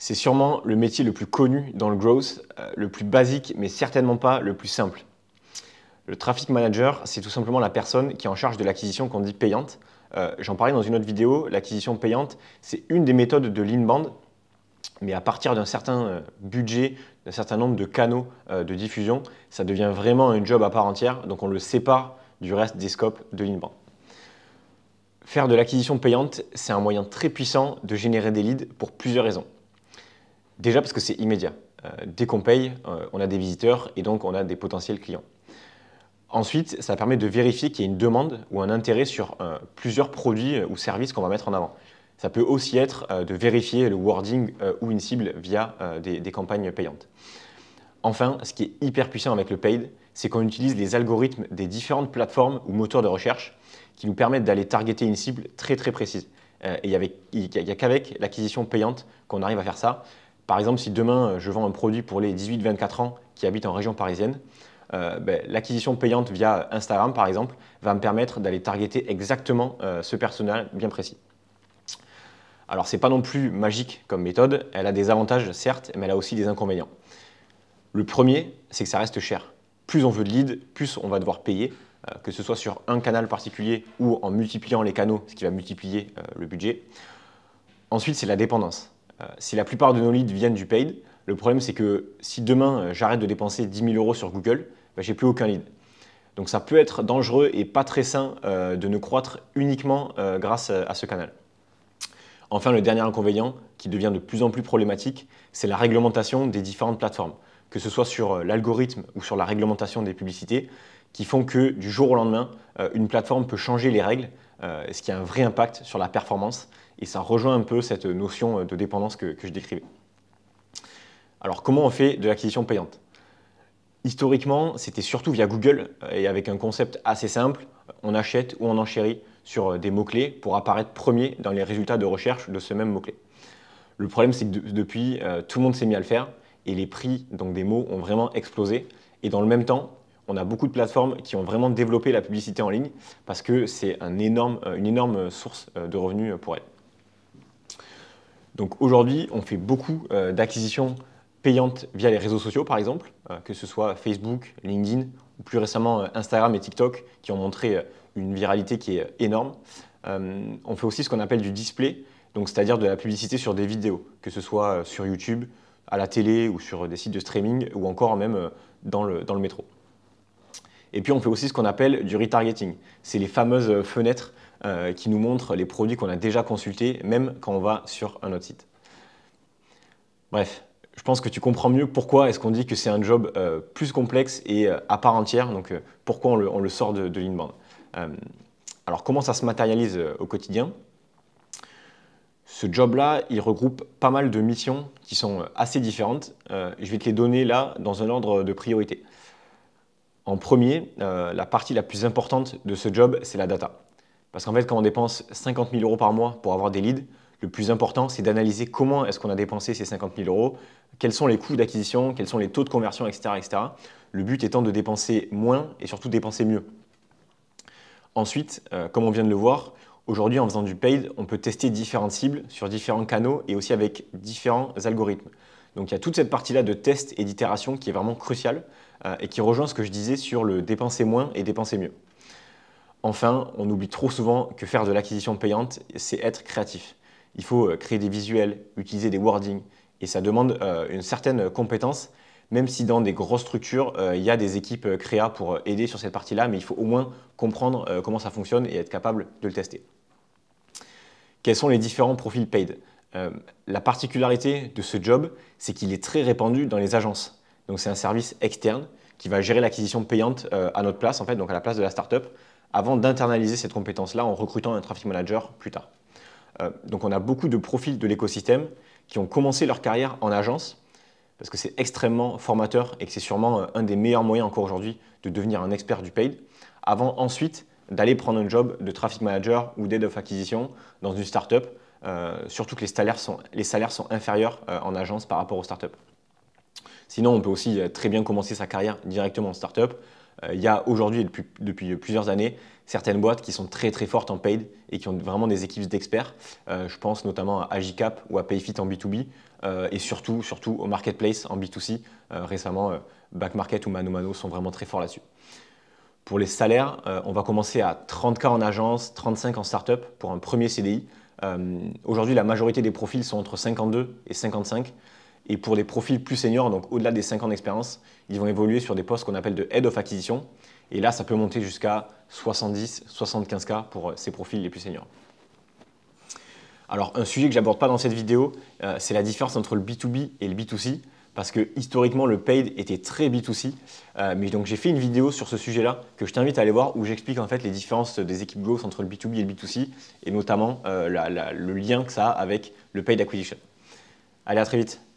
C'est sûrement le métier le plus connu dans le growth, euh, le plus basique, mais certainement pas le plus simple. Le traffic manager, c'est tout simplement la personne qui est en charge de l'acquisition qu'on dit payante. Euh, j'en parlais dans une autre vidéo, l'acquisition payante, c'est une des méthodes de l'inbound, mais à partir d'un certain euh, budget, d'un certain nombre de canaux de diffusion, ça devient vraiment un job à part entière, donc on le sépare du reste des scopes de l'inbound. Faire de l'acquisition payante, c'est un moyen très puissant de générer des leads pour plusieurs raisons. Déjà parce que c'est immédiat. Euh, dès qu'on paye, euh, on a des visiteurs et donc on a des potentiels clients. Ensuite, ça permet de vérifier qu'il y a une demande ou un intérêt sur euh, plusieurs produits ou services qu'on va mettre en avant. Ça peut aussi être de vérifier le wording ou une cible via des, campagnes payantes. Enfin, ce qui est hyper puissant avec le paid, c'est qu'on utilise les algorithmes des différentes plateformes ou moteurs de recherche qui nous permettent d'aller targeter une cible très très précise. et il n'y a qu'avec l'acquisition payante qu'on arrive à faire ça. Par exemple, si demain euh, je vends un produit pour les 18-24 ans qui habitent en région parisienne, euh, ben, l'acquisition payante via Instagram, par exemple, va me permettre d'aller targeter exactement euh, ce personnel bien précis. Alors, ce n'est pas non plus magique comme méthode. Elle a des avantages, certes, mais elle a aussi des inconvénients. Le premier, c'est que ça reste cher. Plus on veut de leads, plus on va devoir payer, que ce soit sur un canal particulier ou en multipliant les canaux, ce qui va multiplier le budget. Ensuite, c'est la dépendance. Euh, si la plupart de nos leads viennent du paid, le problème c'est que si demain euh, j'arrête de dépenser 10 000 euros sur Google, je bah, j'ai plus aucun lead. Donc ça peut être dangereux et pas très sain euh, de ne croître uniquement grâce à ce canal. Enfin, le dernier inconvénient qui devient de plus en plus problématique, c'est la réglementation des différentes plateformes, que ce soit sur l'algorithme ou sur la réglementation des publicités, qui font que du jour au lendemain, une plateforme peut changer les règles, ce qui a un vrai impact sur la performance et ça rejoint un peu cette notion euh, de dépendance que, je décrivais. Alors comment on fait de l'acquisition payante Historiquement, c'était surtout via Google euh, et avec un concept assez simple, on achète ou on enchérit sur euh, des mots-clés pour apparaître premier dans les résultats de recherche de ce même mot-clé. Le problème, c'est que depuis, tout le monde s'est mis à le faire et les prix donc des mots ont vraiment explosé. Et dans le même temps, on a beaucoup de plateformes qui ont vraiment développé la publicité en ligne parce que c'est une énorme source de revenus pour elles. Donc aujourd'hui, on fait beaucoup euh, d'acquisitions payantes via les réseaux sociaux, par exemple, euh, que ce soit Facebook, LinkedIn, ou plus récemment euh, Instagram et TikTok, qui ont montré une viralité qui est énorme. on fait aussi ce qu'on appelle du display, donc c'est-à-dire de la publicité sur des vidéos, que ce soit sur YouTube, à la télé ou sur des sites de streaming, ou encore même dans le, dans le métro. Et puis on fait aussi ce qu'on appelle du retargeting, c'est les fameuses fenêtres euh, qui nous montre les produits qu'on a déjà consultés, même quand on va sur un autre site. Bref, je pense que tu comprends mieux pourquoi est-ce qu'on dit que c'est un job euh, plus complexe et euh, à part entière, donc pourquoi on le, sort de, de l'inbound. alors comment ça se matérialise au quotidien ce job-là, il regroupe pas mal de missions qui sont assez différentes. je vais te les donner là dans un ordre de priorité. En premier, la partie la plus importante de ce job, c'est la data. Parce qu'en fait, quand on dépense 50 000 euros par mois pour avoir des leads, le plus important, c'est d'analyser comment est-ce qu'on a dépensé ces 50 000 euros, quels sont les coûts d'acquisition, quels sont les taux de conversion, etc., etc. Le but étant de dépenser moins et surtout dépenser mieux. Ensuite, euh, comme on vient de le voir, aujourd'hui, en faisant du paid, on peut tester différentes cibles sur différents canaux et aussi avec différents algorithmes. Donc il y a toute cette partie-là de test et d'itération qui est vraiment cruciale euh, et qui rejoint ce que je disais sur le dépenser moins et dépenser mieux. Enfin, on oublie trop souvent que faire de l'acquisition payante, c'est être créatif. Il faut euh, créer des visuels, utiliser des wordings, et ça demande euh, une certaine compétence, même si dans des grosses structures, euh, il y a des équipes créa pour aider sur cette partie-là, mais il faut au moins comprendre comment ça fonctionne et être capable de le tester. Quels sont les différents profils paid La particularité de ce job, c'est qu'il est très répandu dans les agences. Donc c'est un service externe qui va gérer l'acquisition payante à notre place, en fait, donc à la place de la startup, avant d'internaliser cette compétence-là en recrutant un traffic manager plus tard. Euh, donc on a beaucoup de profils de l'écosystème qui ont commencé leur carrière en agence, parce que c'est extrêmement formateur et que c'est sûrement euh, un des meilleurs moyens encore aujourd'hui de devenir un expert du paid, avant ensuite d'aller prendre un job de traffic manager ou d'aide of acquisition dans une startup, euh, surtout que les salaires sont, les salaires sont inférieurs euh, en agence par rapport aux startups. Sinon, on peut aussi très bien commencer sa carrière directement en startup euh, il y a aujourd'hui et depuis, plusieurs années certaines boîtes qui sont très très fortes en paid et qui ont vraiment des équipes d'experts. Euh, je pense notamment à Agicap ou à Payfit en B2B euh, et surtout, surtout au marketplace en B2C. récemment, Backmarket ou Manomano sont vraiment très forts là-dessus. Pour les salaires, on va commencer à 30K en agence, 35 en startup pour un premier CDI. Aujourd'hui, la majorité des profils sont entre 52 et 55. Et pour des profils plus seniors, donc au-delà des 5 ans d'expérience, ils vont évoluer sur des postes qu'on appelle de head of acquisition. Et là, ça peut monter jusqu'à 70, 75K pour euh, ces profils les plus seniors. Alors, un sujet que je n'aborde pas dans cette vidéo, euh, c'est la différence entre le B2B et le B2C, parce que historiquement, le paid était très B2C. Euh, mais donc, j'ai fait une vidéo sur ce sujet-là que je t'invite à aller voir où j'explique en fait les différences des équipes growth entre le B2B et le B2C, et notamment le lien que ça a avec le paid acquisition. Allez, à très vite.